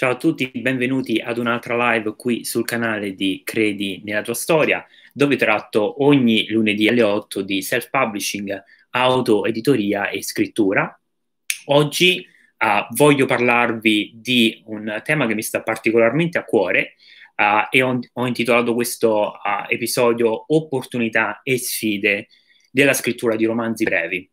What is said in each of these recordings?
Ciao a tutti, benvenuti ad un'altra live qui sul canale di Credi nella tua storia, dove tratto ogni lunedì alle 8 di self-publishing, auto-editoria e scrittura. Oggi uh, voglio parlarvi di un tema che mi sta particolarmente a cuore uh, e ho, ho, intitolato questo uh, episodio Opportunità e sfide della scrittura di romanzi brevi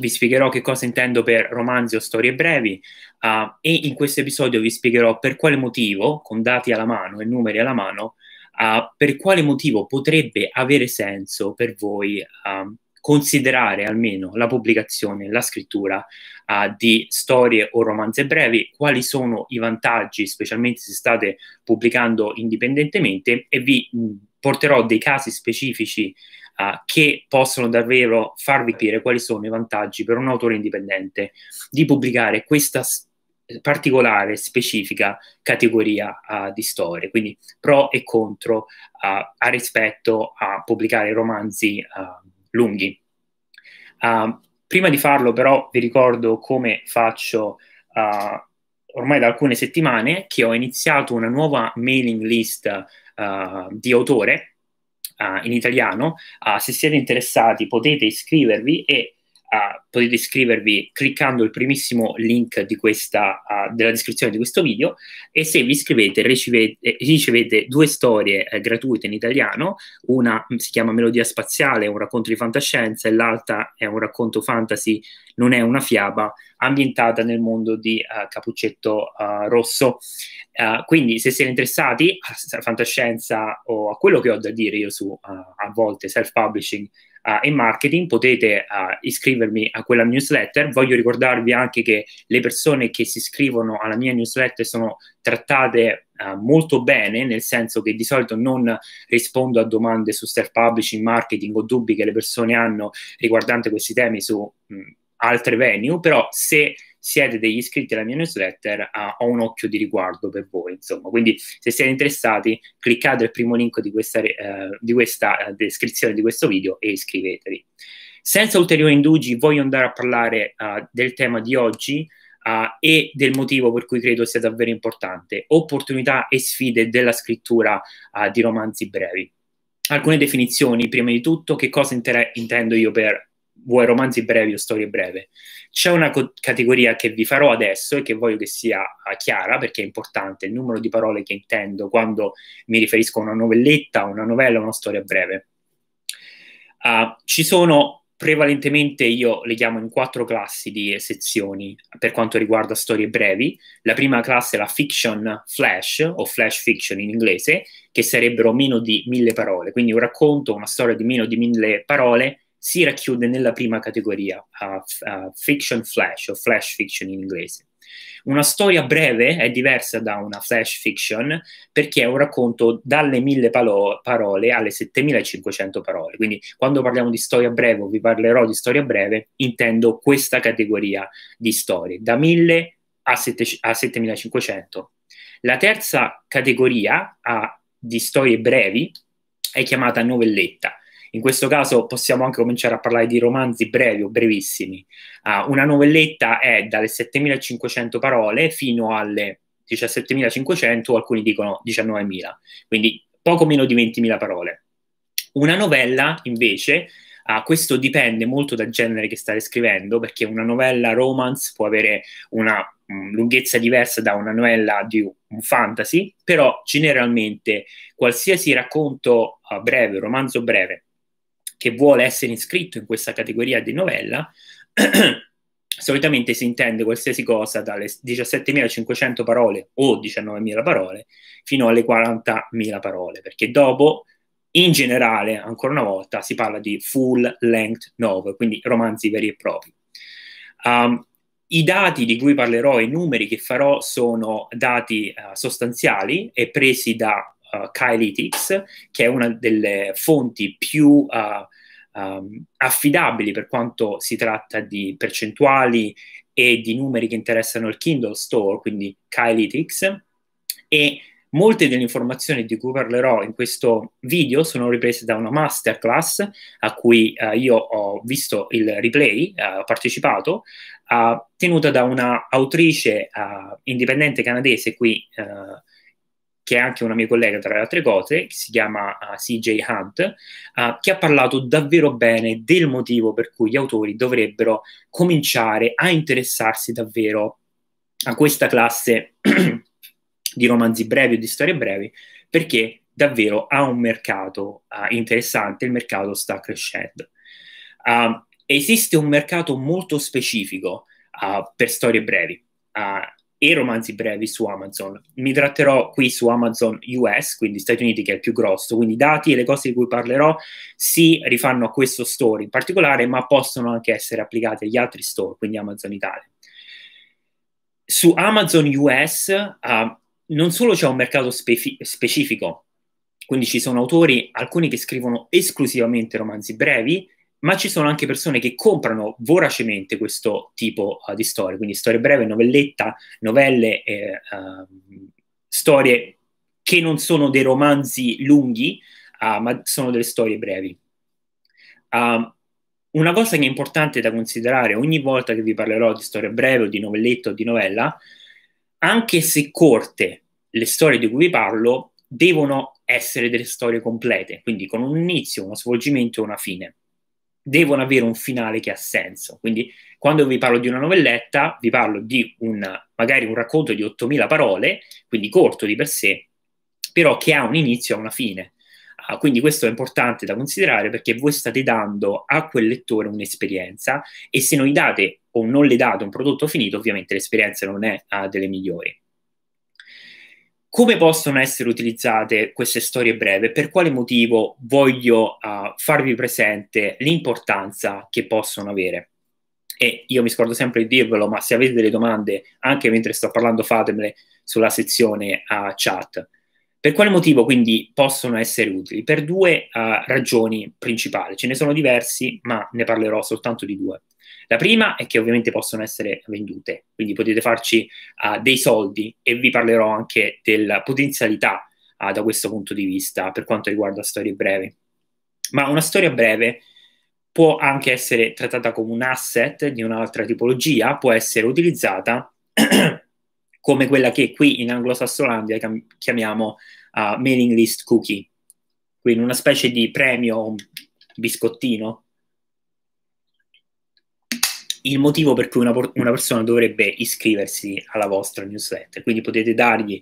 vi spiegherò che cosa intendo per romanzi o storie brevi uh, e in questo episodio vi spiegherò per quale motivo, con dati alla mano e numeri alla mano, uh, per quale motivo potrebbe avere senso per voi uh, considerare almeno la pubblicazione, la scrittura di storie o romanzi brevi, quali sono i vantaggi, specialmente se state pubblicando indipendentemente e vi mh, porterò dei casi specifici uh, che possono davvero farvi capire quali sono i vantaggi per un autore indipendente di pubblicare questa particolare, specifica categoria uh, di storie, quindi pro e contro ah, a rispetto a pubblicare romanzi ah, lunghi. prima di farlo però vi ricordo come faccio ormai da alcune settimane che ho iniziato una nuova mailing list uh, di autore in italiano, se siete interessati potete iscrivervi e uh, potete iscrivervi cliccando il primissimo link di questa, uh, della descrizione di questo video e se vi iscrivete ricevete, eh, ricevete due storie eh, gratuite in italiano, una mm, si chiama Melodia Spaziale, un racconto di fantascienza e l'altra è un racconto fantasy, non è una fiaba, ambientata nel mondo di uh, Capuccetto eh, Rosso. quindi se siete interessati a fantascienza o a quello che ho da dire io su a volte self-publishing, e marketing, potete iscrivermi a quella newsletter. Voglio ricordarvi anche che le persone che si iscrivono alla mia newsletter sono trattate Uh, molto bene, nel senso che di solito non rispondo a domande su self-publishing, marketing o dubbi che le persone hanno riguardante questi temi su mh, altre venue, però se siete degli iscritti alla mia newsletter, ah, ho un occhio di riguardo per voi, insomma. Quindi se siete interessati, cliccate il primo link di questa, eh, di questa eh, descrizione di questo video e iscrivetevi. Senza ulteriori indugi voglio andare a parlare uh, del tema di oggi uh, e del motivo per cui credo sia davvero importante, opportunità e sfide della scrittura uh, di romanzi brevi. Alcune definizioni, prima di tutto, che cosa intera- intendo io per vuoi romanzi brevi o storie breve. C'è una co- categoria che vi farò adesso e che voglio che sia ah, chiara perché è importante il numero di parole che intendo quando mi riferisco a una novelletta, una novella, o una storia breve. Uh, ci sono prevalentemente, io le chiamo in quattro classi di sezioni per quanto riguarda storie brevi. La prima classe è la fiction flash o flash fiction in inglese, che sarebbero meno di mille parole, quindi un racconto, una storia di meno di mille parole si racchiude nella prima categoria, uh, uh, fiction flash o flash fiction in inglese. Una storia breve è diversa da una flash fiction perché è un racconto dalle mille palo- parole alle 7500 parole. Quindi quando parliamo di storia breve o vi parlerò di storia breve, intendo questa categoria di storie, da 1000 a, sette- a 7500. La terza categoria a, di storie brevi è chiamata novelletta in questo caso possiamo anche cominciare a parlare di romanzi brevi o brevissimi. Uh, una novelletta è dalle 7500 parole fino alle 17.500, alcuni dicono 19.000, quindi poco meno di 20.000 parole. Una novella, invece, Uh, questo dipende molto dal genere che state scrivendo, perché una novella romance può avere una mm, lunghezza diversa da una novella di un fantasy, però generalmente qualsiasi racconto uh, breve, romanzo breve, che vuole essere iscritto in questa categoria di novella, solitamente si intende qualsiasi cosa dalle 17.500 parole o 19.000 parole fino alle 40.000 parole, perché dopo, in generale, ancora una volta, si parla di full length novel, quindi romanzi veri e propri. Um, i dati di cui parlerò, i numeri che farò sono dati uh, sostanziali e presi da uh, eh, Kyletics, che è una delle fonti più uh, um, affidabili per quanto si tratta di percentuali e di numeri che interessano il Kindle Store, quindi Kylitics, e molte delle informazioni di cui parlerò in questo video sono riprese da una masterclass a cui uh, io ho visto il replay, uh, ho partecipato, uh, tenuta da una autrice indipendente canadese qui che è anche una mia collega tra le altre cose, che si chiama uh, ah, CJ Hunt, uh, che ha parlato davvero bene del motivo per cui gli autori dovrebbero cominciare a interessarsi davvero a questa classe di romanzi brevi o di storie brevi, perché davvero ha un mercato uh, interessante, il mercato sta crescendo. esiste un mercato molto specifico per storie brevi e romanzi brevi su Amazon. Mi tratterò qui su Amazon US, quindi Stati Uniti che è il più grosso, quindi i dati e le cose di cui parlerò si rifanno a questo store in particolare, ma possono anche essere applicati agli altri store, quindi Amazon Italia. Su Amazon US uh, ah, non solo c'è un mercato spe- specifico, quindi ci sono autori, alcuni che scrivono esclusivamente romanzi brevi, ma ci sono anche persone che comprano voracemente questo tipo uh, di storie, quindi storie breve, novelletta, novelle, eh, uh, storie che non sono dei romanzi lunghi, uh, ma sono delle storie brevi. Ehm, una cosa che è importante da considerare ogni volta che vi parlerò di storie breve o di novelletta o di novella, anche se corte le storie di cui vi parlo, devono essere delle storie complete, quindi con un inizio, uno svolgimento e una fine devono avere un finale che ha senso. Quindi quando vi parlo di una novelletta, vi parlo di un, magari un racconto di 8.000 parole, quindi corto di per sé, però che ha un inizio e una fine. Uh, quindi questo è importante da considerare perché voi state dando a quel lettore un'esperienza e se non gli date o non le date un prodotto finito, ovviamente l'esperienza non è uh, delle migliori come possono essere utilizzate queste storie breve? Per quale motivo voglio uh, farvi presente l'importanza che possono avere? E io mi scordo sempre di dirvelo, ma se avete delle domande, anche mentre sto parlando, fatemele sulla sezione uh, chat. Per quale motivo quindi possono essere utili? Per due uh, ragioni principali, ce ne sono diversi, ma ne parlerò soltanto di due. La prima è che ovviamente possono essere vendute, quindi potete farci uh, dei soldi e vi parlerò anche della potenzialità uh, da questo punto di vista per quanto riguarda storie brevi. Ma una storia breve può anche essere trattata come un asset di un'altra tipologia, può essere utilizzata come quella che qui in Anglosassolandia chiamiamo uh, mailing list cookie, quindi una specie di premio biscottino. Il motivo per cui una, una persona dovrebbe iscriversi alla vostra newsletter. Quindi potete dargli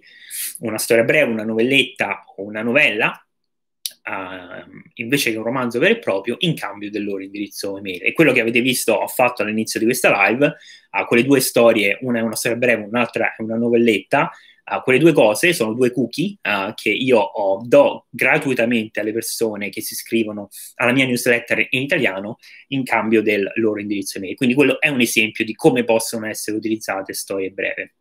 una storia breve, una novelletta o una novella a, ehm, invece che un romanzo vero e proprio in cambio del loro indirizzo email. E quello che avete visto ho fatto all'inizio di questa live, uh, quelle due storie, una è una storia breve, un'altra è una novelletta, Uh, quelle due cose sono due cookie uh, che io ho, do gratuitamente alle persone che si iscrivono alla mia newsletter in italiano in cambio del loro indirizzo email. Quindi quello è un esempio di come possono essere utilizzate storie breve.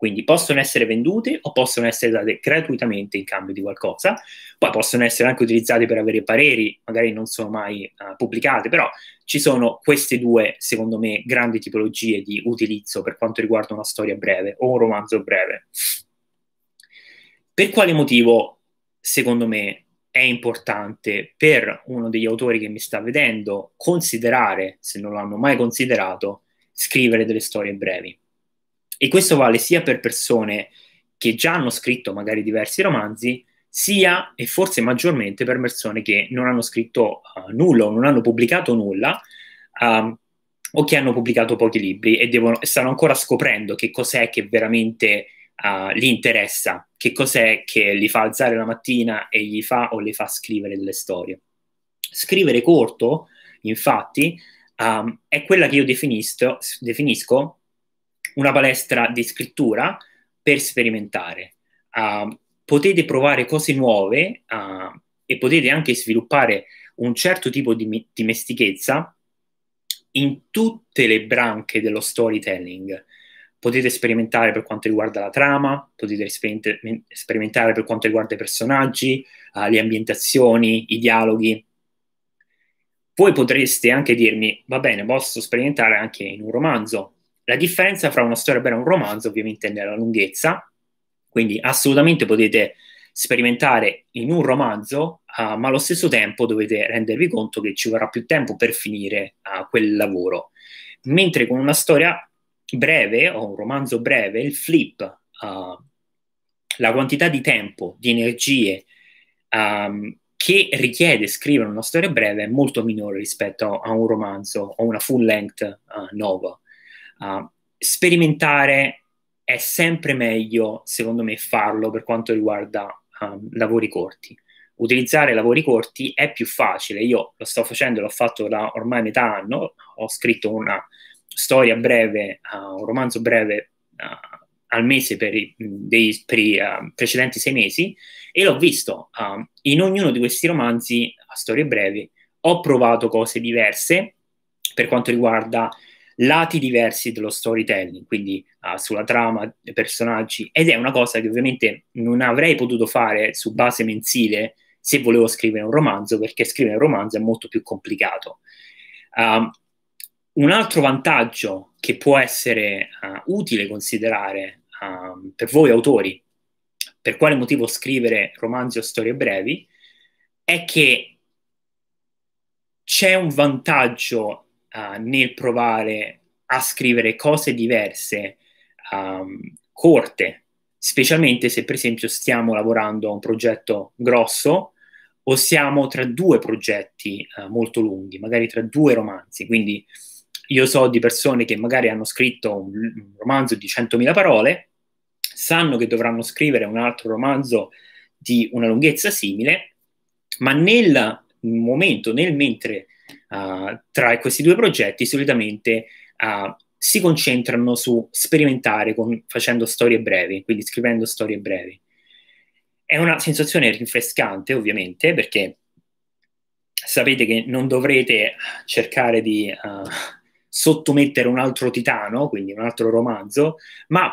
Quindi possono essere vendute o possono essere date gratuitamente in cambio di qualcosa, poi possono essere anche utilizzate per avere pareri, magari non sono mai uh, eh, pubblicate, però ci sono queste due, secondo me, grandi tipologie di utilizzo per quanto riguarda una storia breve o un romanzo breve. Per quale motivo, secondo me, è importante per uno degli autori che mi sta vedendo considerare, se non l'hanno mai considerato, scrivere delle storie brevi? E questo vale sia per persone che già hanno scritto magari diversi romanzi, sia e forse maggiormente per persone che non hanno scritto uh, nulla o non hanno pubblicato nulla uh, o che hanno pubblicato pochi libri e devono, stanno ancora scoprendo che cos'è che veramente uh, li interessa, che cos'è che li fa alzare la mattina e gli fa o le fa scrivere delle storie. Scrivere corto, infatti, um, è quella che io definisco una palestra di scrittura per sperimentare. Uh, potete provare cose nuove uh, e potete anche sviluppare un certo tipo di dimestichezza in tutte le branche dello storytelling. Potete sperimentare per quanto riguarda la trama, potete sperimentare per quanto riguarda i personaggi, uh, le ambientazioni, i dialoghi. Voi potreste anche dirmi, va bene, posso sperimentare anche in un romanzo, la differenza fra una storia vera e un romanzo ovviamente è nella lunghezza, quindi assolutamente potete sperimentare in un romanzo, uh, ma allo stesso tempo dovete rendervi conto che ci vorrà più tempo per finire uh, quel lavoro. Mentre con una storia breve o un romanzo breve, il flip, uh, la quantità di tempo, di energie um, che richiede scrivere una storia breve è molto minore rispetto a, un romanzo o una full length novel. Uh, sperimentare è sempre meglio, secondo me, farlo per quanto riguarda um, lavori corti. Utilizzare lavori corti è più facile. Io lo sto facendo, l'ho fatto da ormai metà anno. Ho scritto una storia breve, uh, un romanzo breve uh, al mese per i, dei, per i uh, precedenti sei mesi e l'ho visto. Uh, in ognuno di questi romanzi, a storie brevi, ho provato cose diverse per quanto riguarda lati diversi dello storytelling, quindi uh, sulla trama, dei personaggi, ed è una cosa che ovviamente non avrei potuto fare su base mensile se volevo scrivere un romanzo, perché scrivere un romanzo è molto più complicato. Uh, un altro vantaggio che può essere uh, utile considerare uh, per voi autori, per quale motivo scrivere romanzi o storie brevi, è che c'è un vantaggio uh, nel provare a scrivere cose diverse, um, corte, specialmente se per esempio stiamo lavorando a un progetto grosso o siamo tra due progetti uh, molto lunghi, magari tra due romanzi. Quindi io so di persone che magari hanno scritto un, un romanzo di 100.000 parole, sanno che dovranno scrivere un altro romanzo di una lunghezza simile, ma nel momento, nel mentre uh, tra questi due progetti solitamente uh, si concentrano su sperimentare con, facendo storie brevi, quindi scrivendo storie brevi. È una sensazione rinfrescante, ovviamente, perché sapete che non dovrete cercare di uh, sottomettere un altro titano, quindi un altro romanzo, ma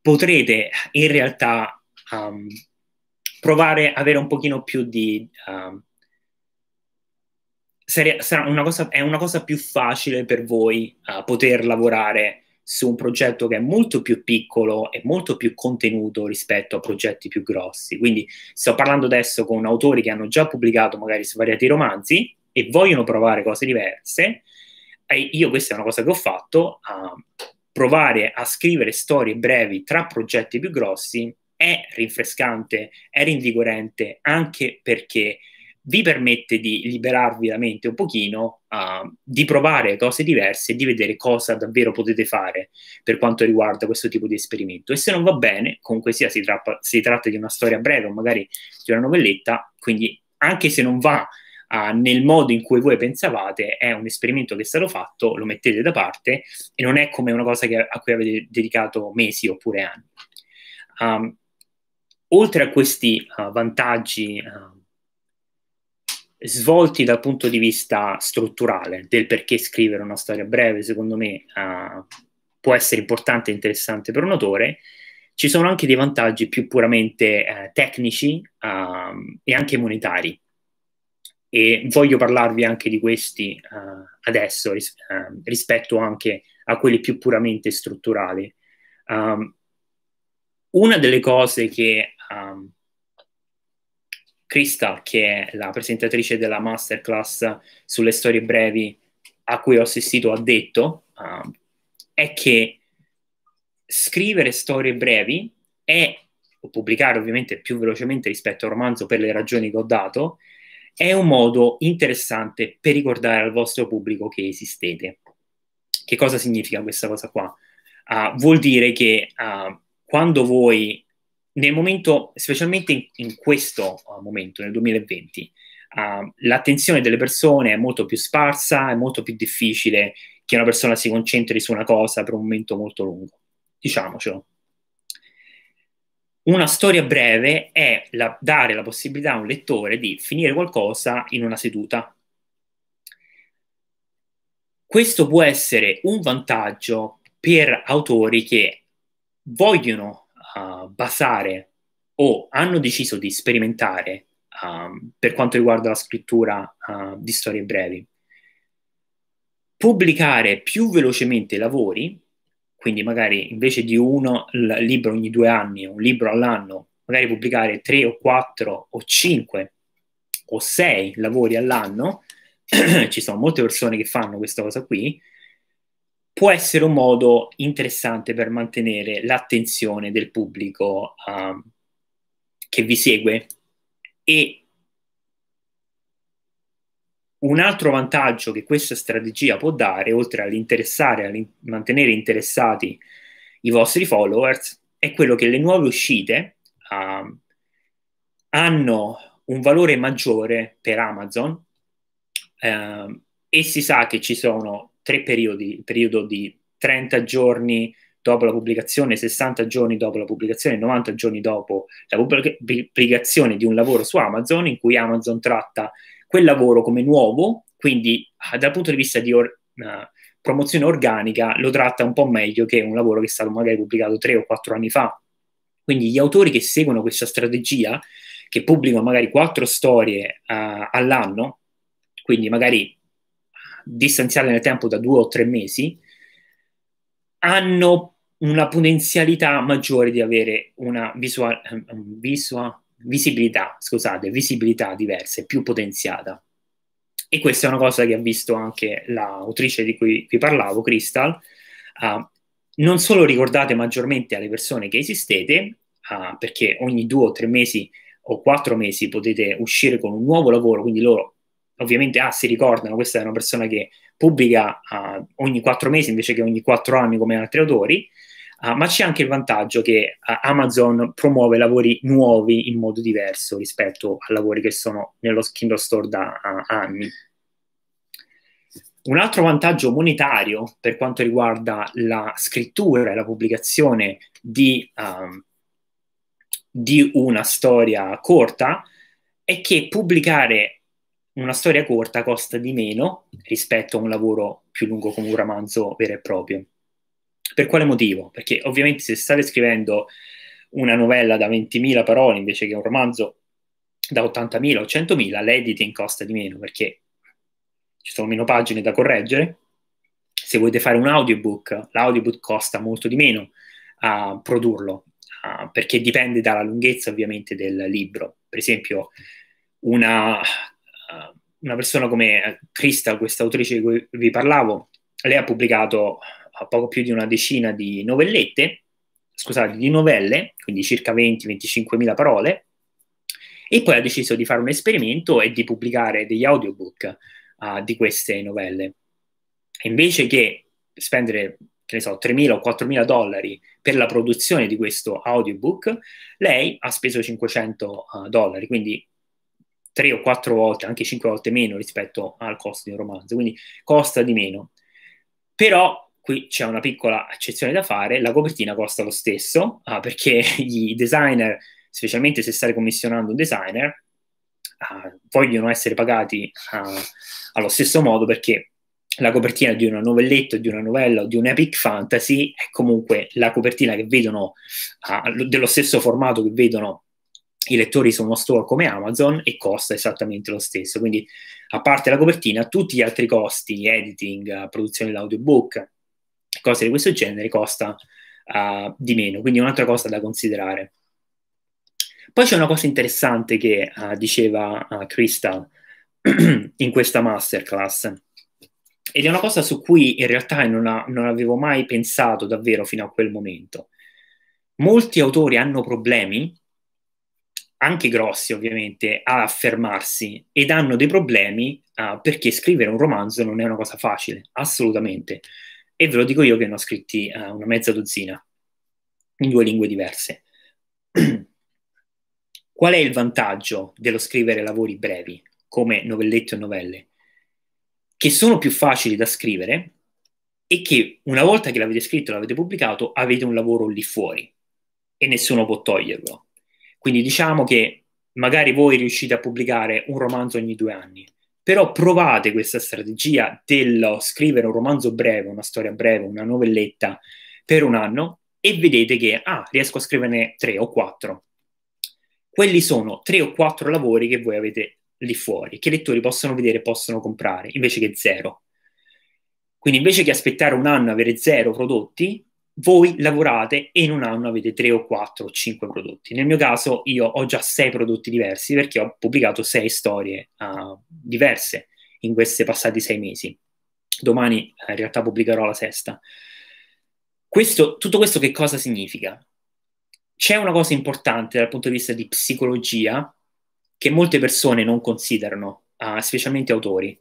potrete in realtà um, provare ad avere un pochino più di um, una cosa, è una cosa più facile per voi uh, poter lavorare su un progetto che è molto più piccolo e molto più contenuto rispetto a progetti più grossi. Quindi sto parlando adesso con autori che hanno già pubblicato magari svariati romanzi e vogliono provare cose diverse. E io questa è una cosa che ho fatto, uh, provare a scrivere storie brevi tra progetti più grossi è rinfrescante, è rinvigorente anche perché vi permette di liberarvi la mente un pochino, uh, di provare cose diverse e di vedere cosa davvero potete fare per quanto riguarda questo tipo di esperimento. E se non va bene, comunque sia, si, trappa, si tratta di una storia breve o magari di una novelletta, quindi anche se non va uh, nel modo in cui voi pensavate, è un esperimento che è stato fatto, lo mettete da parte e non è come una cosa che, a cui avete dedicato mesi oppure anni. Um, oltre a questi uh, vantaggi ehm, svolti dal punto di vista strutturale del perché scrivere una storia breve, secondo me, uh, può essere importante e interessante per un autore, ci sono anche dei vantaggi più puramente uh, tecnici uh, e anche monetari. E voglio parlarvi anche di questi eh, adesso ris ehm, rispetto anche a quelli più puramente strutturali. Um, una delle cose che um, Krista, che è la presentatrice della masterclass sulle storie brevi a cui ho assistito, ha detto, uh, è che scrivere storie brevi è, o pubblicare ovviamente più velocemente rispetto al romanzo per le ragioni che ho dato, è un modo interessante per ricordare al vostro pubblico che esistete. Che cosa significa questa cosa qua? Uh, vuol dire che uh, quando voi nel momento, specialmente in, in questo uh, momento, nel 2020, uh, l'attenzione delle persone è molto più sparsa, è molto più difficile che una persona si concentri su una cosa per un momento molto lungo. Diciamocelo. Una storia breve è la, dare la possibilità a un lettore di finire qualcosa in una seduta. Questo può essere un vantaggio per autori che vogliono basare o hanno deciso di sperimentare um, per quanto riguarda la scrittura uh, di storie brevi. Pubblicare più velocemente i lavori, quindi magari invece di uno libro ogni due anni, un libro all'anno, magari pubblicare tre o quattro o cinque o sei lavori all'anno, ci sono molte persone che fanno questa cosa qui, può essere un modo interessante per mantenere l'attenzione del pubblico um, che vi segue. E un altro vantaggio che questa strategia può dare, oltre all'interessare, a mantenere interessati i vostri followers, è quello che le nuove uscite um, hanno un valore maggiore per Amazon um, e si sa che ci sono tre periodi, il periodo di 30 giorni dopo la pubblicazione, 60 giorni dopo la pubblicazione, 90 giorni dopo la pubblicazione di un lavoro su Amazon, in cui Amazon tratta quel lavoro come nuovo, quindi ah, dal punto di vista di or- uh, promozione organica lo tratta un po' meglio che un lavoro che è stato magari pubblicato tre o quattro anni fa. Quindi gli autori che seguono questa strategia, che pubblicano magari quattro storie uh, all'anno, quindi magari distanziale nel tempo da due o tre mesi, hanno una potenzialità maggiore di avere una visual, ehm, visual, visibilità, scusate, visibilità diversa e più potenziata. E questa è una cosa che ha visto anche l'autrice di cui vi parlavo, Crystal. Uh, non solo ricordate maggiormente alle persone che esistete, uh, perché ogni due o tre mesi o quattro mesi potete uscire con un nuovo lavoro, quindi loro ovviamente ah, si ricordano, questa è una persona che pubblica uh, ogni quattro mesi invece che ogni quattro anni come altri autori, uh, ma c'è anche il vantaggio che uh, Amazon promuove lavori nuovi in modo diverso rispetto a lavori che sono nello Kindle Store da anni. Un altro vantaggio monetario per quanto riguarda la scrittura e la pubblicazione di, di una storia corta è che pubblicare una storia corta costa di meno rispetto a un lavoro più lungo come un romanzo vero e proprio. Per quale motivo? Perché ovviamente se state scrivendo una novella da 20.000 parole invece che un romanzo da 80.000 o 100.000, l'editing costa di meno perché ci sono meno pagine da correggere. Se volete fare un audiobook, l'audiobook costa molto di meno a produrlo, perché dipende dalla lunghezza ovviamente del libro. Per esempio, una eh, una persona come Crystal, eh, questa autrice di cui vi parlavo, lei ha pubblicato eh, poco più di una decina di novellette, scusate, di novelle, quindi circa 20-25 mila parole, e poi ha deciso di fare un esperimento e di pubblicare degli audiobook uh, di queste novelle. E invece che spendere, che ne so, 3.000 o 4.000 dollari per la produzione di questo audiobook, lei ha speso 500 uh, dollari, quindi tre o quattro volte, anche cinque volte meno rispetto al costo di un romanzo, quindi costa di meno. Però qui c'è una piccola eccezione da fare, la copertina costa lo stesso, ah, perché i designer, specialmente se stai commissionando un designer, ah, vogliono essere pagati ah, allo stesso modo perché la copertina di una novelletta, di una novella o di un epic fantasy è comunque la copertina che vedono ah, dello stesso formato che vedono i lettori su uno store come Amazon e costa esattamente lo stesso. Quindi, a parte la copertina, tutti gli altri costi, editing, produzione dell'audiobook, cose di questo genere, costa uh, di meno. Quindi è un'altra cosa da considerare. Poi c'è una cosa interessante che uh, diceva uh, eh, Crystal in questa masterclass, ed è una cosa su cui in realtà non, ha, non avevo mai pensato davvero fino a quel momento. Molti autori hanno problemi anche grossi ovviamente, a affermarsi ed hanno dei problemi uh, perché scrivere un romanzo non è una cosa facile, assolutamente. E ve lo dico io che ne ho scritti uh, una mezza dozzina in due lingue diverse. Qual è il vantaggio dello scrivere lavori brevi, come novellette o novelle? Che sono più facili da scrivere e che una volta che l'avete scritto e l'avete pubblicato avete un lavoro lì fuori e nessuno può toglierlo quindi diciamo che magari voi riuscite a pubblicare un romanzo ogni due anni, però provate questa strategia dello scrivere un romanzo breve, una storia breve, una novelletta per un anno e vedete che, ah, riesco a scriverne tre o quattro. Quelli sono tre o quattro lavori che voi avete lì fuori, che i lettori possono vedere, e possono comprare, invece che zero. Quindi invece che aspettare un anno e avere zero prodotti, voi lavorate e in un anno avete 3 o 4 o 5 prodotti. Nel mio caso io ho già 6 prodotti diversi perché ho pubblicato 6 storie uh, diverse in questi passati sei mesi. Domani eh, in realtà pubblicherò la sesta. Questo, tutto questo che cosa significa? C'è una cosa importante dal punto di vista di psicologia che molte persone non considerano, uh, specialmente autori,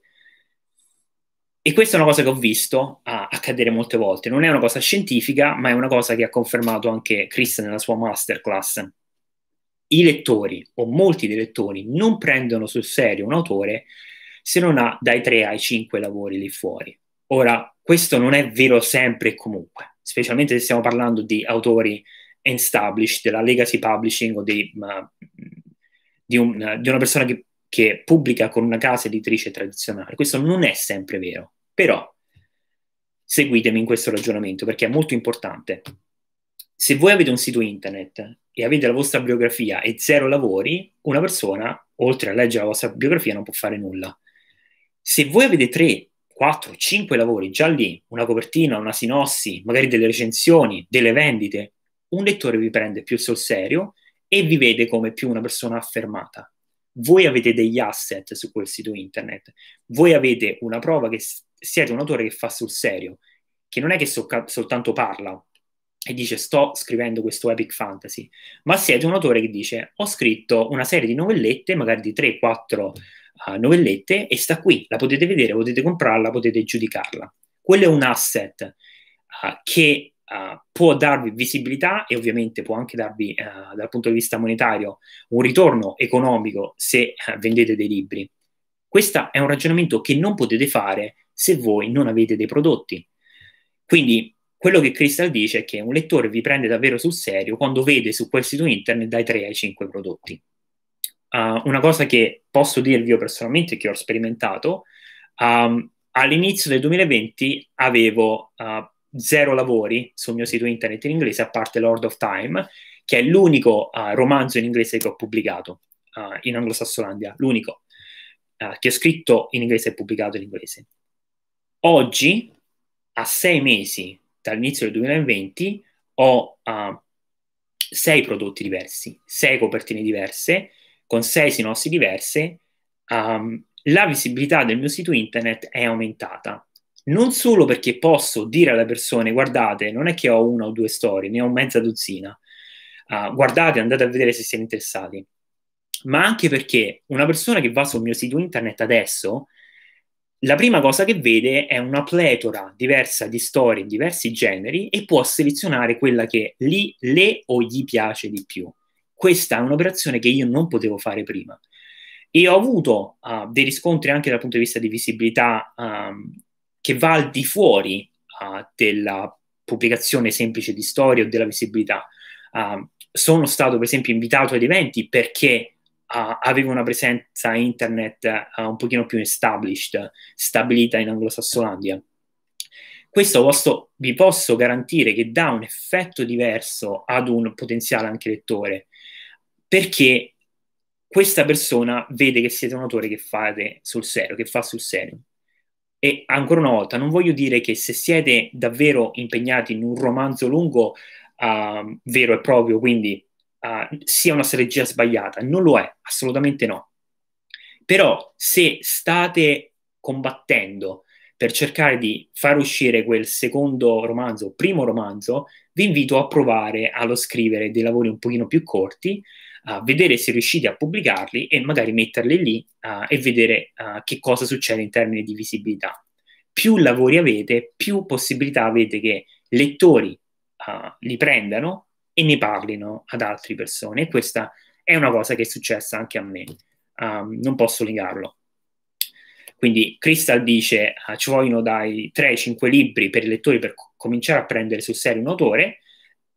e questa è una cosa che ho visto accadere molte volte. Non è una cosa scientifica, ma è una cosa che ha confermato anche Chris nella sua masterclass. I lettori, o molti dei lettori, non prendono sul serio un autore se non ha dai tre ai cinque lavori lì fuori. Ora, questo non è vero sempre e comunque, specialmente se stiamo parlando di autori established, della legacy publishing o di, ma, di, un, di una persona che che pubblica con una casa editrice tradizionale. Questo non è sempre vero, però seguitemi in questo ragionamento perché è molto importante. Se voi avete un sito internet e avete la vostra biografia e zero lavori, una persona, oltre a leggere la vostra biografia, non può fare nulla. Se voi avete 3, 4, 5 lavori già lì, una copertina, una sinossi, magari delle recensioni, delle vendite, un lettore vi prende più sul serio e vi vede come più una persona affermata voi avete degli asset su quel sito internet, voi avete una prova che siete un autore che fa sul serio, che non è che so- soltanto parla e dice sto scrivendo questo epic fantasy, ma siete un autore che dice ho scritto una serie di novellette, magari di 3-4 uh, ah, novellette, e sta qui, la potete vedere, potete comprarla, potete giudicarla. Quello è un asset uh, che Uh, può darvi visibilità e ovviamente può anche darvi uh, dal punto di vista monetario un ritorno economico se uh, vendete dei libri. Questo è un ragionamento che non potete fare se voi non avete dei prodotti. Quindi quello che Crystal dice è che un lettore vi prende davvero sul serio quando vede su quel sito internet dai 3 ai 5 prodotti. una cosa che posso dirvi io personalmente, che ho sperimentato, um, all'inizio del 2020 avevo zero lavori sul mio sito internet in inglese, a parte Lord of Time, che è l'unico uh, romanzo in inglese che ho pubblicato uh, in Anglosassolandia, l'unico uh, che ho scritto in inglese e pubblicato in inglese. Oggi, a sei mesi dall'inizio del 2020, ho sei prodotti diversi, sei copertine diverse, con sei sinossi diverse, um, la visibilità del mio sito internet è aumentata non solo perché posso dire alle persone guardate, non è che ho una o due storie, ne ho mezza dozzina, uh, guardate, andate a vedere se siete interessati, ma anche perché una persona che va sul mio sito internet adesso, la prima cosa che vede è una pletora diversa di storie, diversi generi e può selezionare quella che lì le o gli piace di più. Questa è un'operazione che io non potevo fare prima e ho avuto uh, dei riscontri anche dal punto di vista di visibilità um, che va al di fuori uh, della pubblicazione semplice di storia o della visibilità. Uh, sono stato, per esempio, invitato ad eventi perché uh, avevo una presenza internet un pochino più established, stabilita in anglo Questo posso, vi posso garantire che dà un effetto diverso ad un potenziale anche lettore, perché questa persona vede che siete un autore che fate sul serio, che fa sul serio. E ancora una volta, non voglio dire che se siete davvero impegnati in un romanzo lungo, uh, vero e proprio, quindi uh, sia una strategia sbagliata, non lo è, assolutamente no. Però se state combattendo per cercare di far uscire quel secondo romanzo, primo romanzo, vi invito a provare allo scrivere dei lavori un pochino più corti uh, vedere se riuscite a pubblicarli e magari metterli lì uh, e vedere uh, che cosa succede in termini di visibilità. Più lavori avete, più possibilità avete che lettori li prendano e ne parlino ad altre persone. E questa è una cosa che è successa anche a me, um, non posso negarlo. Quindi Crystal dice uh, ci vogliono dai 3 ai 5 libri per i lettori per co- cominciare a prendere sul serio un autore,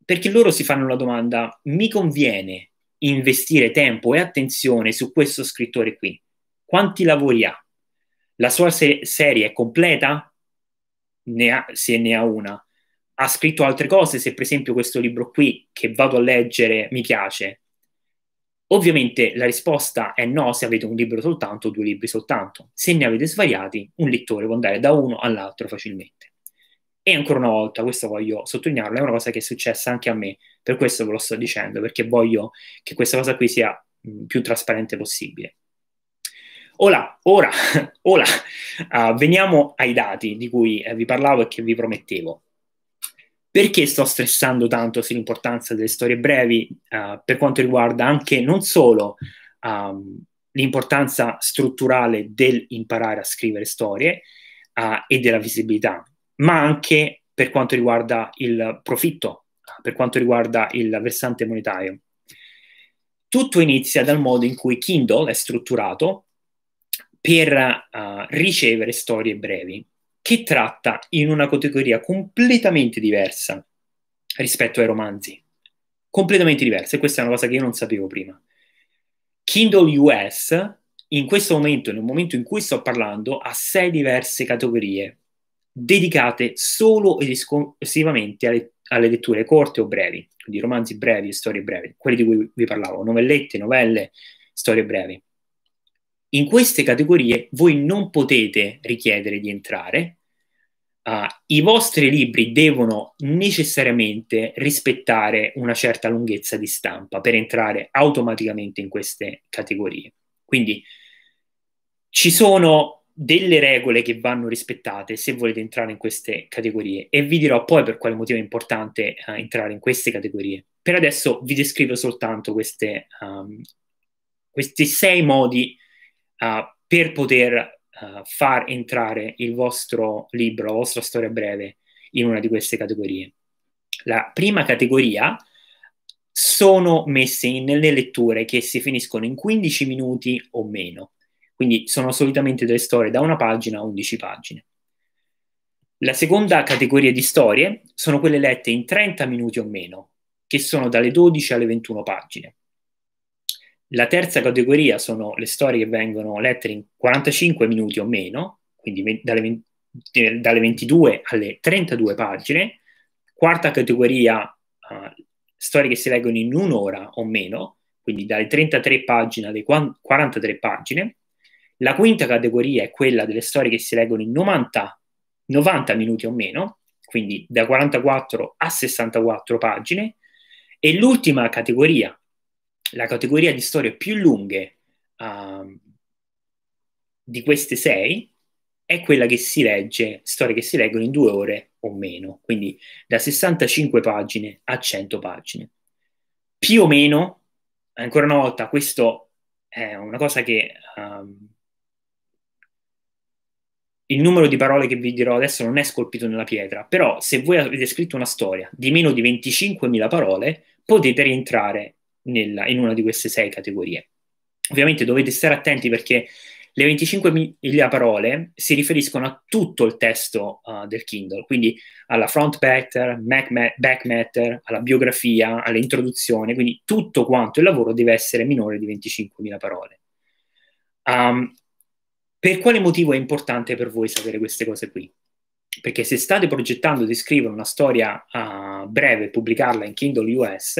perché loro si fanno la domanda mi conviene investire tempo e attenzione su questo scrittore qui. Quanti lavori ha? La sua se- serie è completa? Ne ha, se ne ha una. Ha scritto altre cose, se per esempio questo libro qui che vado a leggere mi piace. Ovviamente la risposta è no se avete un libro soltanto o due libri soltanto. Se ne avete svariati, un lettore può andare da uno all'altro facilmente. E ancora una volta, questo voglio sottolinearlo, è una cosa che è successa anche a me, per questo ve lo sto dicendo, perché voglio che questa cosa qui sia più trasparente possibile. Ora, ora, ora, uh, veniamo ai dati di cui eh, vi parlavo e che vi promettevo. Perché sto stressando tanto sull'importanza delle storie brevi uh, per quanto riguarda anche non solo um, l'importanza strutturale dell'imparare a scrivere storie uh, e della visibilità ma anche per quanto riguarda il profitto, per quanto riguarda il versante monetario. Tutto inizia dal modo in cui Kindle è strutturato per uh, ricevere storie brevi, che tratta in una categoria completamente diversa rispetto ai romanzi. Completamente diversa, e questa è una cosa che io non sapevo prima. Kindle US, in questo momento, nel momento in cui sto parlando, ha sei diverse categorie dedicate solo ed esclusivamente alle, alle letture corte o brevi, quindi romanzi brevi e storie brevi, quelli di cui vi parlavo, novellette, novelle, storie brevi. In queste categorie voi non potete richiedere di entrare, uh, i vostri libri devono necessariamente rispettare una certa lunghezza di stampa per entrare automaticamente in queste categorie. Quindi ci sono delle regole che vanno rispettate se volete entrare in queste categorie e vi dirò poi per quale motivo è importante uh, entrare in queste categorie. Per adesso vi descrivo soltanto queste, um, questi sei modi uh, per poter uh, far entrare il vostro libro, la vostra storia breve, in una di queste categorie. La prima categoria sono messe nelle letture che si finiscono in 15 minuti o meno quindi sono solitamente delle storie da una pagina a 11 pagine. La seconda categoria di storie sono quelle lette in 30 minuti o meno, che sono dalle 12 alle 21 pagine. La terza categoria sono le storie che vengono lette in 45 minuti o meno, quindi dalle, 20, eh, dalle 22 alle 32 pagine. Quarta categoria, eh, storie che si leggono in un'ora o meno, quindi dalle 33 pagine alle 43 pagine. La quinta categoria è quella delle storie che si leggono in 90, 90 minuti o meno, quindi da 44 a 64 pagine. E l'ultima categoria, la categoria di storie più lunghe uh, di queste sei, è quella che si legge, storie che si leggono in due ore o meno, quindi da 65 pagine a 100 pagine. Più o meno, ancora una volta, questo è una cosa che um, il numero di parole che vi dirò adesso non è scolpito nella pietra, però se voi avete scritto una storia di meno di 25.000 parole, potete rientrare nella, in una di queste sei categorie. Ovviamente dovete stare attenti perché le 25.000 parole si riferiscono a tutto il testo uh, del Kindle, quindi alla front matter, back matter, alla biografia, all'introduzione, quindi tutto quanto il lavoro deve essere minore di 25.000 parole. Um, per quale motivo è importante per voi sapere queste cose qui? Perché se state progettando di scrivere una storia uh, breve e pubblicarla in Kindle US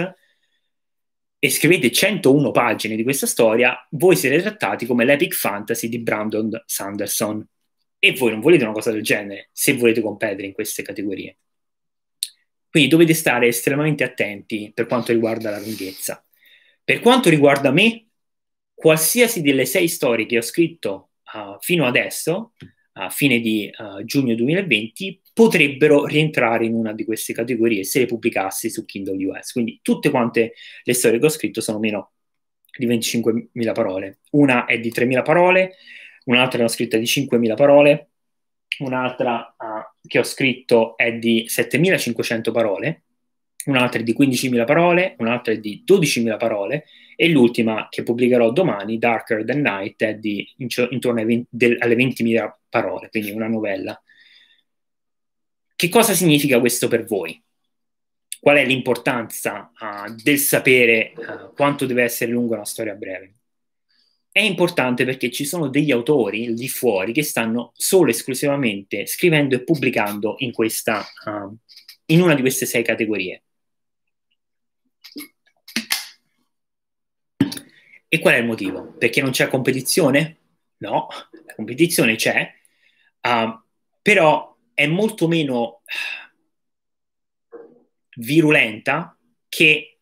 e scrivete 101 pagine di questa storia, voi siete trattati come l'epic fantasy di Brandon Sanderson. E voi non volete una cosa del genere se volete competere in queste categorie. Quindi dovete stare estremamente attenti per quanto riguarda la lunghezza. Per quanto riguarda me, qualsiasi delle sei storie che ho scritto uh, fino adesso, a fine di uh, giugno 2020, potrebbero rientrare in una di queste categorie se le pubblicassi su Kindle US. Quindi tutte quante le storie che ho scritto sono meno di 25.000 parole. Una è di 3.000 parole, un'altra è ho scritta di 5.000 parole, un'altra uh, che ho scritto è di 7.500 parole un'altra è di 15.000 parole, un'altra è di 12.000 parole e l'ultima che pubblicherò domani, Darker Than Night, è di intorno 20, del, alle 20.000 parole, quindi una novella. Che cosa significa questo per voi? Qual è l'importanza uh, del sapere uh, quanto deve essere lunga una storia breve? È importante perché ci sono degli autori lì fuori che stanno solo e esclusivamente scrivendo e pubblicando in, questa, uh, in una di queste sei categorie E qual è il motivo? Perché non c'è competizione? No, la competizione c'è, uh, però è molto meno ah, virulenta che,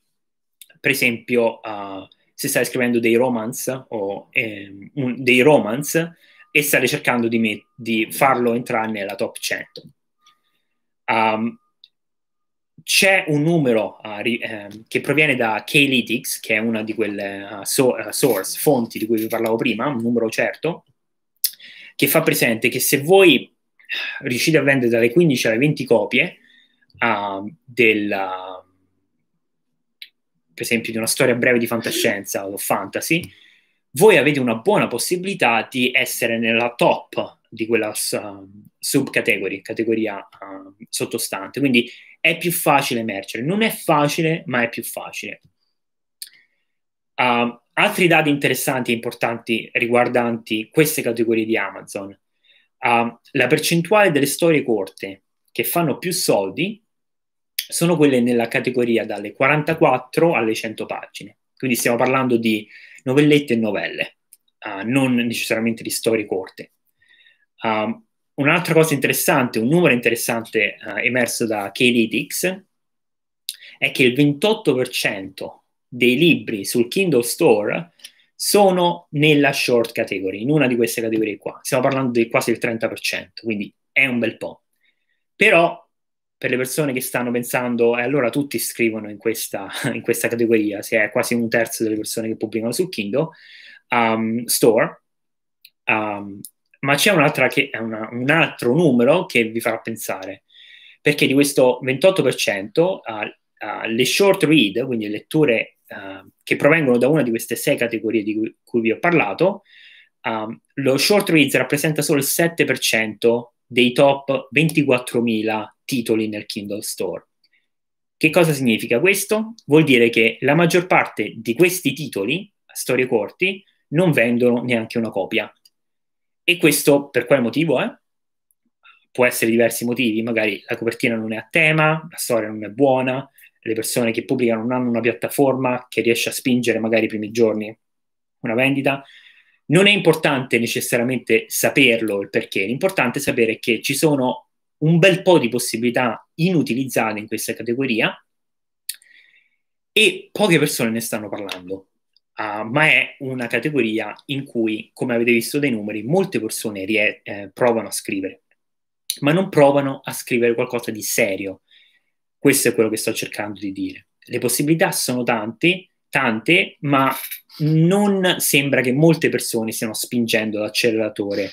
per esempio, uh, se stai scrivendo dei romance o eh, un, dei romance e stai cercando di, di, farlo entrare nella top 100. Um, c'è un numero uh, ri, eh, che proviene da K-Lytics, che è una di quelle uh, so, uh, source, fonti di cui vi parlavo prima, un numero certo, che fa presente che se voi riuscite a vendere dalle 15 alle 20 copie della, per esempio di una storia breve di fantascienza o fantasy, voi avete una buona possibilità di essere nella top di quella subcategoria, categoria sottostante. Quindi è più facile emergere. Non è facile, ma è più facile. Uh, altri dati interessanti e importanti riguardanti queste categorie di Amazon. Uh, la percentuale delle storie corte che fanno più soldi sono quelle nella categoria dalle 44 alle 100 pagine. Quindi stiamo parlando di novellette e novelle, uh, non necessariamente di storie corte. Uh, Un'altra cosa interessante, un numero interessante eh, emerso da K-Lytics è che il 28% dei libri sul Kindle Store sono nella short category, in una di queste categorie qua. Stiamo parlando di quasi il 30%, quindi è un bel po'. Però per le persone che stanno pensando, e eh, allora tutti scrivono in questa, in questa, categoria, se è quasi un terzo delle persone che pubblicano su Kindle um, Store, um, ma c'è un'altra che è una, un altro numero che vi farà pensare, perché di questo 28% uh, uh, le short read, quindi letture uh, che provengono da una di queste sei categorie di cui, cui vi ho parlato, ehm, lo short read rappresenta solo il 7% dei top 24.000 titoli nel Kindle Store. Che cosa significa questo? Vuol dire che la maggior parte di questi titoli, storie corti, non vendono neanche una copia e questo per quale motivo? Eh? Può essere diversi motivi, magari la copertina non è a tema, la storia non è buona, le persone che pubblicano non hanno una piattaforma che riesce a spingere magari i primi giorni una vendita. Non è importante necessariamente saperlo il perché, l'importante è sapere che ci sono un bel po' di possibilità inutilizzate in questa categoria e poche persone ne stanno parlando. Uh, ma è una categoria in cui, come avete visto dai numeri, molte persone rie- eh, provano a scrivere, ma non provano a scrivere qualcosa di serio. Questo è quello che sto cercando di dire. Le possibilità sono tante, tante, ma non sembra che molte persone stiano spingendo l'acceleratore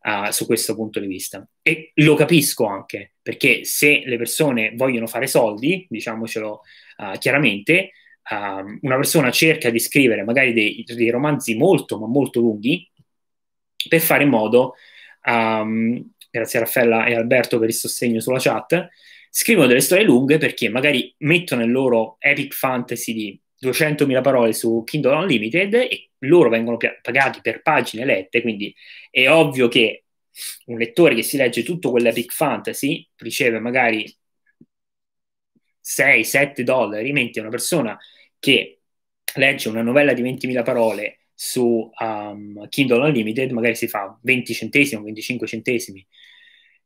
uh, su questo punto di vista. E lo capisco anche, perché se le persone vogliono fare soldi, diciamocelo uh, chiaramente, uh, una persona cerca di scrivere magari dei, dei, romanzi molto, ma molto lunghi, per fare in modo, um, grazie a Raffaella e Alberto per il sostegno sulla chat, scrivono delle storie lunghe perché magari mettono il loro epic fantasy di 200.000 parole su Kindle Unlimited e loro vengono pagati per pagine lette, quindi è ovvio che un lettore che si legge tutto quell'epic fantasy riceve magari 6-7 dollari, mentre una persona che legge una novella di 20.000 parole su um, Kindle Unlimited magari si fa 20 centesimi 25 centesimi.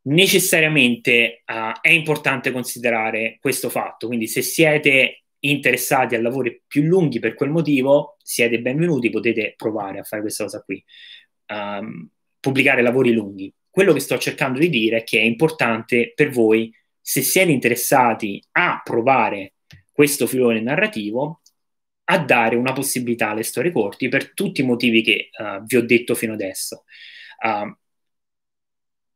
Necessariamente uh, è importante considerare questo fatto, quindi se siete interessati a lavori più lunghi per quel motivo, siete benvenuti, potete provare a fare questa cosa qui, um, pubblicare lavori lunghi. Quello che sto cercando di dire è che è importante per voi se siete interessati a provare questo filone narrativo, a dare una possibilità alle storie corti per tutti i motivi che uh, vi ho detto fino adesso. Uh,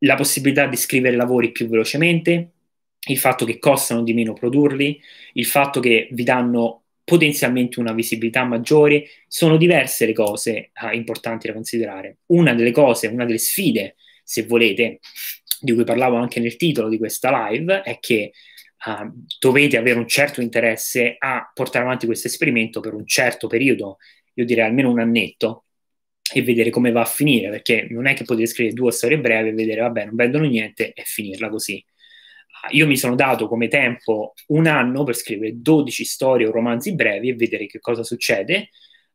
la possibilità di scrivere lavori più velocemente, il fatto che costano di meno produrli, il fatto che vi danno potenzialmente una visibilità maggiore, sono diverse le cose uh, importanti da considerare. Una delle cose, una delle sfide se volete, di cui parlavo anche nel titolo di questa live, è che uh, dovete avere un certo interesse a portare avanti questo esperimento per un certo periodo, io direi almeno un annetto, e vedere come va a finire, perché non è che potete scrivere due storie brevi e vedere, vabbè, non vendono niente e finirla così. Ah, io mi sono dato come tempo un anno per scrivere 12 storie o romanzi brevi e vedere che cosa succede,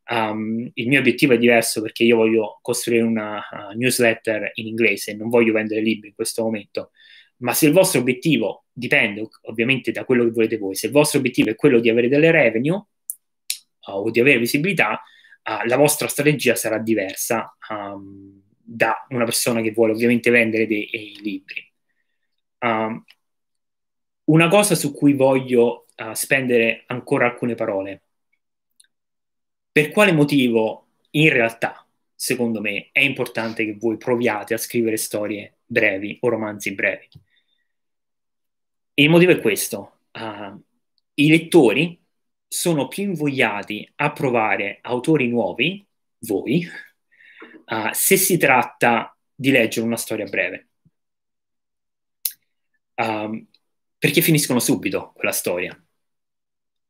Um, il mio obiettivo è diverso perché io voglio costruire una uh, newsletter in inglese, non voglio vendere libri in questo momento. Ma se il vostro obiettivo dipende ovviamente da quello che volete voi, se il vostro obiettivo è quello di avere delle revenue uh, o di avere visibilità, uh, la vostra strategia sarà diversa um, da una persona che vuole ovviamente vendere dei, dei libri. Um, una cosa su cui voglio spendere ancora alcune parole per quale motivo, in realtà, secondo me, è importante che voi proviate a scrivere storie brevi o romanzi brevi? Il motivo è questo. Uh, I lettori sono più invogliati a provare autori nuovi, voi, uh, se si tratta di leggere una storia breve. Um, perché finiscono subito quella storia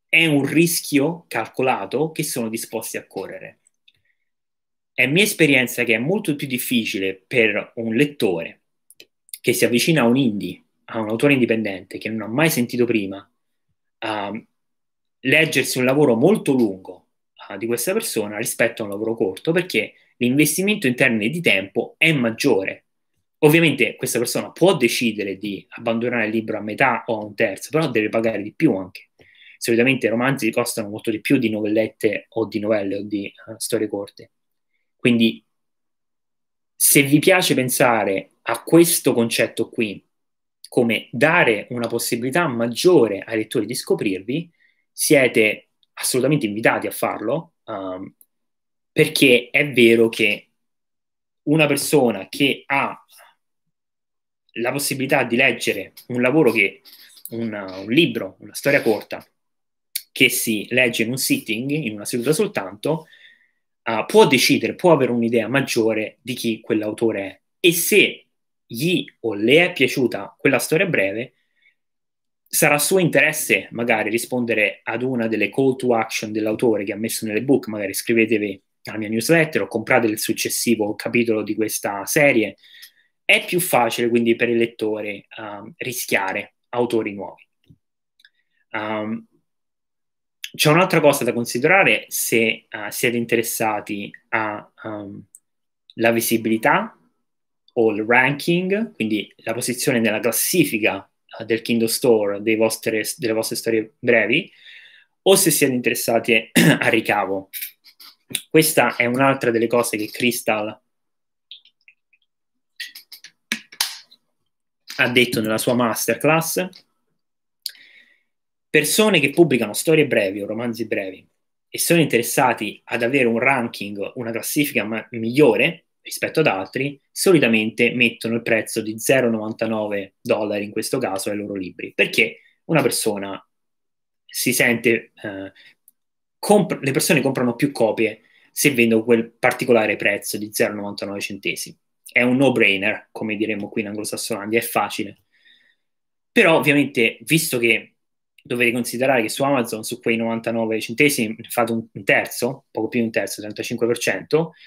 è un rischio calcolato che sono disposti a correre. È mia esperienza che è molto più difficile per un lettore che si avvicina a un indie, a un autore indipendente che non ha mai sentito prima, uh, leggersi un lavoro molto lungo uh, di questa persona rispetto a un lavoro corto perché l'investimento in termini di tempo è maggiore. Ovviamente questa persona può decidere di abbandonare il libro a metà o a un terzo, però deve pagare di più anche solitamente i romanzi costano molto di più di novellette o di novelle o di uh, storie corte. Quindi se vi piace pensare a questo concetto qui come dare una possibilità maggiore ai lettori di scoprirvi, siete assolutamente invitati a farlo, um, perché è vero che una persona che ha la possibilità di leggere un lavoro che, una, un libro, una storia corta, che si legge in un sitting, in una seduta soltanto, uh, può decidere, può avere un'idea maggiore di chi quell'autore è. E se gli o le è piaciuta quella storia breve, sarà suo interesse magari rispondere ad una delle call to action dell'autore che ha messo nelle book, magari scrivetevi alla mia newsletter o comprate il successivo capitolo di questa serie. È più facile quindi per il lettore um, rischiare autori nuovi. Um, c'è un'altra cosa da considerare se uh, siete interessati alla ehm, um, visibilità o il ranking, quindi la posizione nella classifica uh, del Kindle Store vostre, delle vostre storie brevi, o se siete interessati al ricavo. Questa è un'altra delle cose che Crystal ha detto nella sua masterclass persone che pubblicano storie brevi o romanzi brevi e sono interessati ad avere un ranking, una classifica ma- migliore rispetto ad altri, solitamente mettono il prezzo di 0,99 dollari in questo caso ai loro libri, perché una persona si sente... Eh, comp- le persone comprano più copie se vendono quel particolare prezzo di 0,99 centesimi. È un no-brainer, come diremmo qui in anglosassone, è facile. Però ovviamente, visto che dovete considerare che su Amazon su quei 99 centesimi fate un, terzo, poco più di un terzo, 35%,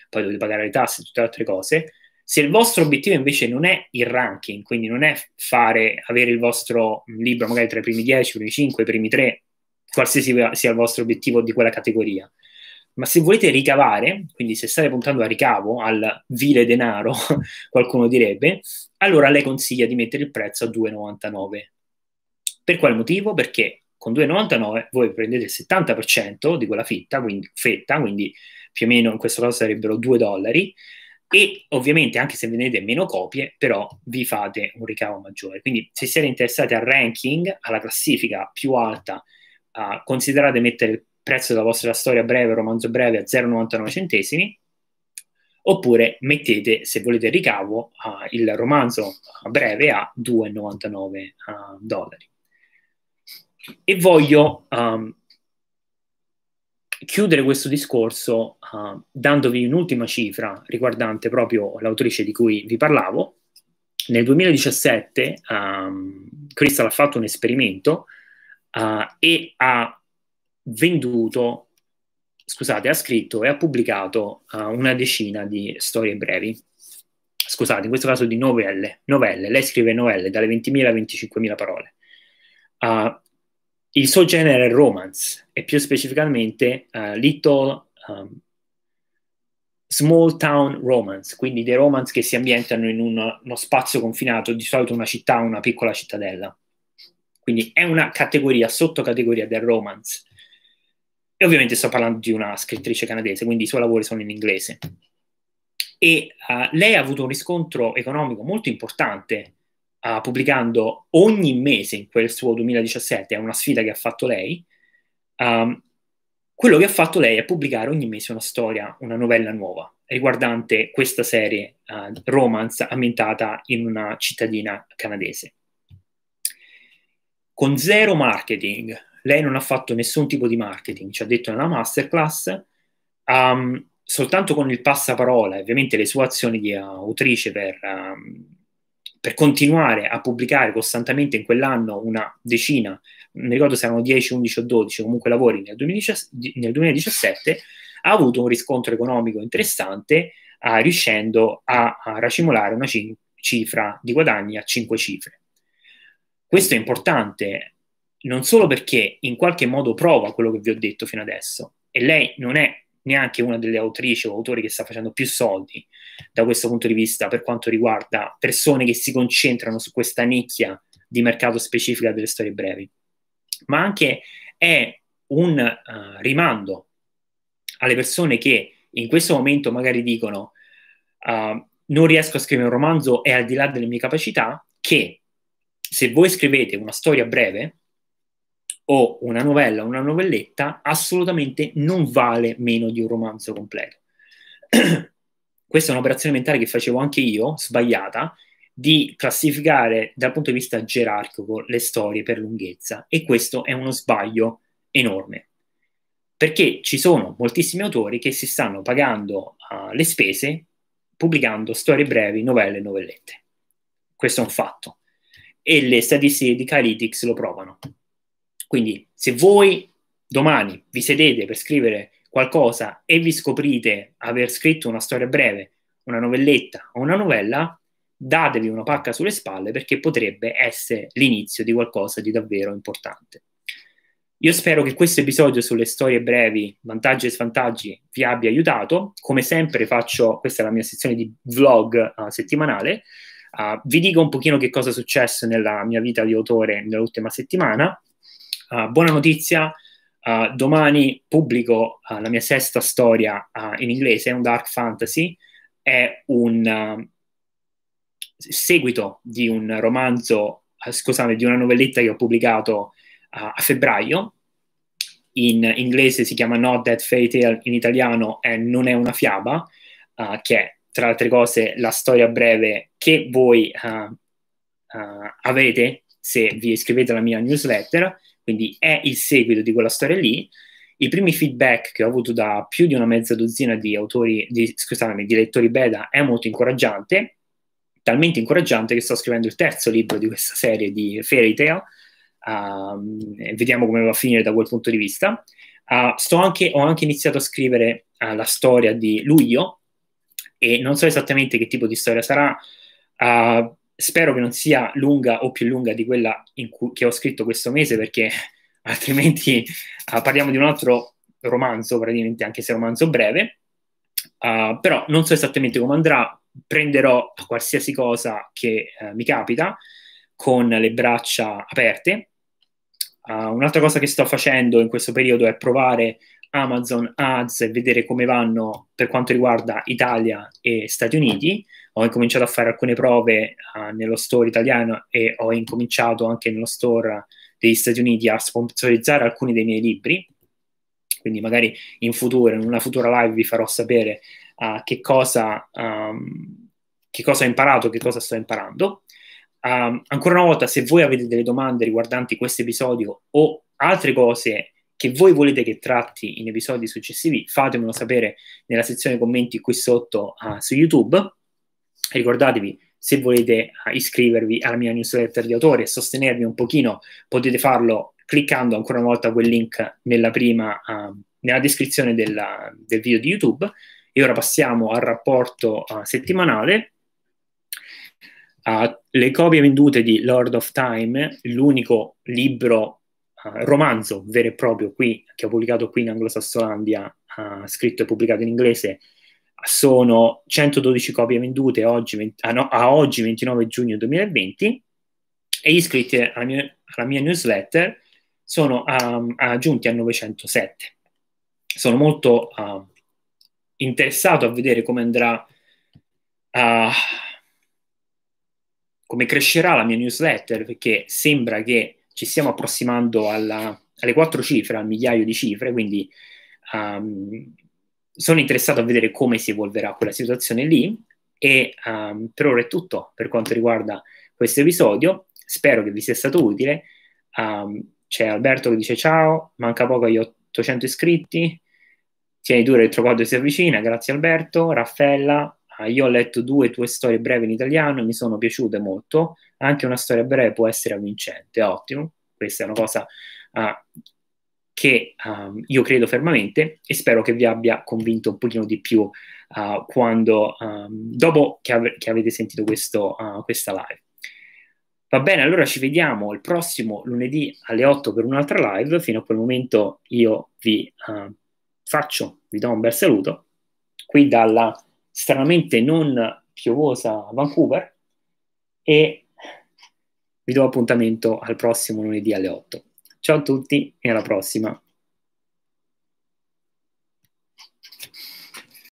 poi dovete pagare le tasse e tutte le altre cose. Se il vostro obiettivo invece non è il ranking, quindi non è fare, avere il vostro mm, libro magari tra i primi 10, i primi 5, i primi 3, qualsiasi sia il vostro obiettivo di quella categoria, ma se volete ricavare, quindi se state puntando a ricavo, al vile denaro, qualcuno direbbe, allora lei consiglia di mettere il prezzo a 2,99 per quale motivo? Perché con 2,99 voi prendete il 70% di quella fitta, quindi, fetta, quindi più o meno in questo caso sarebbero 2 dollari, e ovviamente anche se vendete meno copie, però vi fate un ricavo maggiore. Quindi se siete interessati al ranking, alla classifica più alta, uh, considerate mettere il prezzo della vostra storia breve, romanzo breve a 0,99 centesimi, oppure mettete, se volete il ricavo, uh, il romanzo breve a 2,99 uh, ah, dollari e voglio um, chiudere questo discorso uh, dandovi un'ultima cifra riguardante proprio l'autrice di cui vi parlavo. Nel 2017 um, Crystal ha fatto un esperimento uh, e ha venduto, scusate, ha scritto e ha pubblicato uh, una decina di storie brevi. Scusate, in questo caso di novelle, novelle. lei scrive novelle dalle 20.000 a 25.000 parole. Uh, il suo genere è romance e più specificamente uh, little um, small town romance, quindi dei romance che si ambientano in uno, uno spazio confinato, di solito una città o una piccola cittadella. Quindi è una categoria, sottocategoria del romance. E ovviamente sto parlando di una scrittrice canadese, quindi i suoi lavori sono in inglese. E uh, lei ha avuto un riscontro economico molto importante uh, pubblicando ogni mese in quel suo 2017, è una sfida che ha fatto lei, um, quello che ha fatto lei è pubblicare ogni mese una storia, una novella nuova riguardante questa serie uh, romance ambientata in una cittadina canadese. Con zero marketing, lei non ha fatto nessun tipo di marketing, ci ha detto nella masterclass, um, soltanto con il passaparola, ovviamente le sue azioni di eh, autrice per um, per continuare a pubblicare costantemente in quell'anno una decina, mi ricordo se erano 10, 11 o 12 comunque lavori nel 2017, ha avuto un riscontro economico interessante a, ah, riuscendo a, a racimolare una cifra di guadagni a 5 cifre. Questo è importante non solo perché in qualche modo prova quello che vi ho detto fino adesso e lei non è neanche una delle autrici o autori che sta facendo più soldi da questo punto di vista per quanto riguarda persone che si concentrano su questa nicchia di mercato specifica delle storie brevi, ma anche è un uh, rimando alle persone che in questo momento magari dicono uh, non riesco a scrivere un romanzo e al di là delle mie capacità, che se voi scrivete una storia breve, o una novella, o una novelletta, assolutamente non vale meno di un romanzo completo. Questa è un'operazione mentale che facevo anche io, sbagliata, di classificare dal punto di vista gerarchico le storie per lunghezza e questo è uno sbaglio enorme. Perché ci sono moltissimi autori che si stanno pagando uh, le spese pubblicando storie brevi, novelle e novellette. Questo è un fatto. E le statistiche di Calytics lo provano. Quindi se voi domani vi sedete per scrivere qualcosa e vi scoprite aver scritto una storia breve, una novelletta o una novella, datevi una pacca sulle spalle perché potrebbe essere l'inizio di qualcosa di davvero importante. Io spero che questo episodio sulle storie brevi, vantaggi e svantaggi, vi abbia aiutato. Come sempre faccio, questa è la mia sezione di vlog uh, settimanale, uh, vi dico un pochino che cosa è successo nella mia vita di autore nell'ultima settimana Uh, buona notizia, uh, domani pubblico uh, la mia sesta storia in inglese, è un dark fantasy, è un seguito di un romanzo, scusate, di una novelletta che ho pubblicato a febbraio, in inglese si chiama Not That Fairy Tale, in italiano è Non è una fiaba, che è tra le altre cose la storia breve che voi avete se vi iscrivete alla mia newsletter quindi è il seguito di quella storia lì. I primi feedback che ho avuto da più di una mezza dozzina di autori, di, scusami, di lettori beta è molto incoraggiante, talmente incoraggiante che sto scrivendo il terzo libro di questa serie di Fairy Tale, ehm, uh, vediamo come va a finire da quel punto di vista. Uh, anche, ho anche iniziato a scrivere uh, la storia di luglio e non so esattamente che tipo di storia sarà, Uh, spero che non sia lunga o più lunga di quella cui, che ho scritto questo mese, perché altrimenti uh, parliamo di un altro romanzo, praticamente, anche se è un romanzo breve. Uh, però non so esattamente come andrà, prenderò qualsiasi cosa che uh, mi capita con le braccia aperte. Uh, un'altra cosa che sto facendo in questo periodo è provare Amazon Ads e vedere come vanno per quanto riguarda Italia e Stati Uniti ho incominciato a fare alcune prove uh, nello store italiano e ho incominciato anche nello store degli Stati Uniti a sponsorizzare alcuni dei miei libri. Quindi magari in futuro, in una futura live, vi farò sapere uh, che, cosa, um, che cosa ho imparato, che cosa sto imparando. Um, ancora una volta, se voi avete delle domande riguardanti questo episodio o altre cose che voi volete che tratti in episodi successivi, fatemelo sapere nella sezione commenti qui sotto uh, su YouTube ricordatevi, se volete eh, iscrivervi alla mia newsletter di autore e sostenermi un pochino, potete farlo cliccando ancora una volta quel link nella, prima, uh, nella descrizione della, del video di YouTube. E ora passiamo al rapporto uh, settimanale. Uh, le copie vendute di Lord of Time, l'unico libro, romanzo vero e proprio qui, che ho pubblicato qui in Anglo-Sassolandia, scritto e pubblicato in inglese, sono 112 copie vendute oggi, a, ah, no, a, oggi 29 giugno 2020 e gli iscritti mio, alla mia newsletter sono um, giunti a 907. Sono molto uh, interessato a vedere come andrà, uh, come crescerà la mia newsletter, perché sembra che ci stiamo approssimando alla, alle quattro cifre, al migliaio di cifre, quindi um, sono interessato a vedere come si evolverà quella situazione lì e um, per ora è tutto per quanto riguarda questo episodio. Spero che vi sia stato utile. Um, c'è Alberto che dice ciao, manca poco agli 800 iscritti. Tieni duro il trovato si avvicina, grazie Alberto. Raffaella, ah, io ho letto due tue storie brevi in italiano, e mi sono piaciute molto. Anche una storia breve può essere avvincente, ottimo. Questa è una cosa uh, che um, io credo fermamente e spero che vi abbia convinto un pochino di più uh, quando, um, dopo che, av che, avete sentito questo, uh, questa live. Va bene, allora ci vediamo il prossimo lunedì alle 8 per un'altra live. Fino a quel momento io vi uh, faccio, vi do un bel saluto qui dalla stranamente non piovosa Vancouver e vi do appuntamento al prossimo lunedì alle 8. Ciao a tutti e alla prossima!